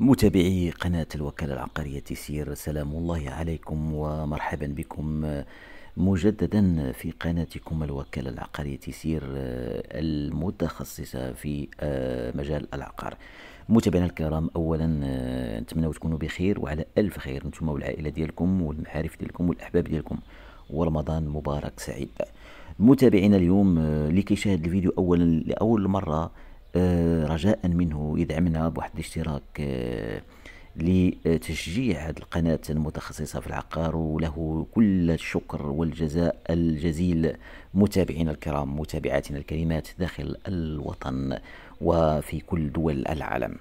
متابعي قناة الوكالة العقارية تيسير سلام الله عليكم ومرحبا بكم مجددا في قناتكم الوكالة العقارية تيسير آه، المتخصصة في آه، مجال العقار متابعينا الكرام اولا آه، نتمنى تكونوا بخير وعلى الف خير نتوما والعائله ديالكم والمعارف ديالكم والاحباب ديالكم ورمضان مبارك سعيد متابعينا اليوم اللي كيشاهد الفيديو اولا لاول مره آه، رجاء منه يدعمنا بواحد الاشتراك آه، لتشجيع هذه القناة المتخصصة في العقار وله كل الشكر والجزاء الجزيل متابعينا الكرام متابعاتنا الكريمات داخل الوطن وفي كل دول العالم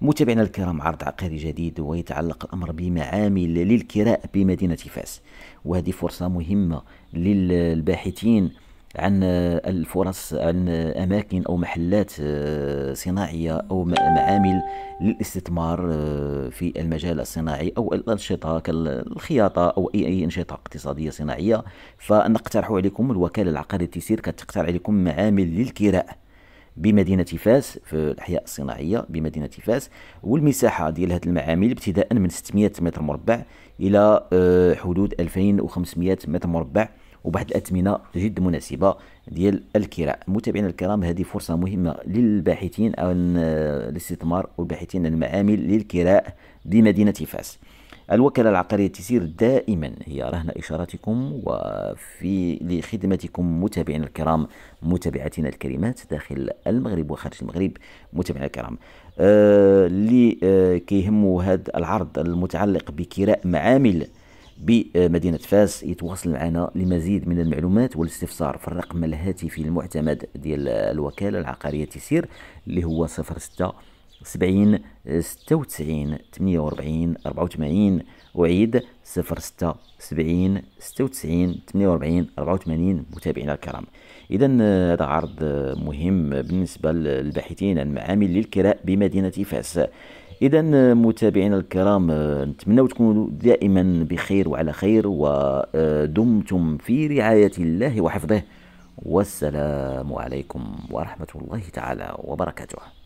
متابعينا الكرام عرض عقاري جديد ويتعلق الأمر بمعامل للكراء بمدينة فاس وهذه فرصة مهمة للباحثين عن الفرص عن أماكن أو محلات آه، صناعية أو معامل للاستثمار آه، في المجال الصناعي أو الأنشطة كالخياطة أو أي أي أنشطة اقتصادية صناعية فنقترح عليكم الوكالة العقارية تيسير كتقترح عليكم معامل للكراء بمدينة فاس في الأحياء الصناعية بمدينة فاس والمساحة ديال هذه المعامل ابتداء من 600 متر مربع إلى آه، حدود 2500 متر مربع وبعد الأثمنة جد مناسبة ديال الكراء متابعينا الكرام هذه فرصة مهمة للباحثين عن آه، الاستثمار والباحثين عن المعامل للكراء دي مدينة فاس الوكالة العقارية تسير دائما هي رهن إشاراتكم وفي لخدمتكم متابعينا الكرام متابعتنا الكريمات داخل المغرب وخارج المغرب متابعينا الكرام آه، اللي آه كيهموا هذا العرض المتعلق بكراء معامل بمدينة فاس يتواصل معنا لمزيد من المعلومات والاستفسار في الرقم الهاتفي المعتمد ديال الوكالة العقارية تسير اللي هو 06 سبعين ستة وتسعين تمنية وربعين ربعة وثمانين أعيد صفر ستة سبعين ستة وتسعين تمنية وربعين ربعة متابعينا الكرام إذا هذا عرض مهم بالنسبة للباحثين عن معامل للكراء بمدينة فاس إذا متابعينا الكرام نتمنى تكونوا دائما بخير وعلى خير ودمتم في رعاية الله وحفظه والسلام عليكم ورحمة الله تعالى وبركاته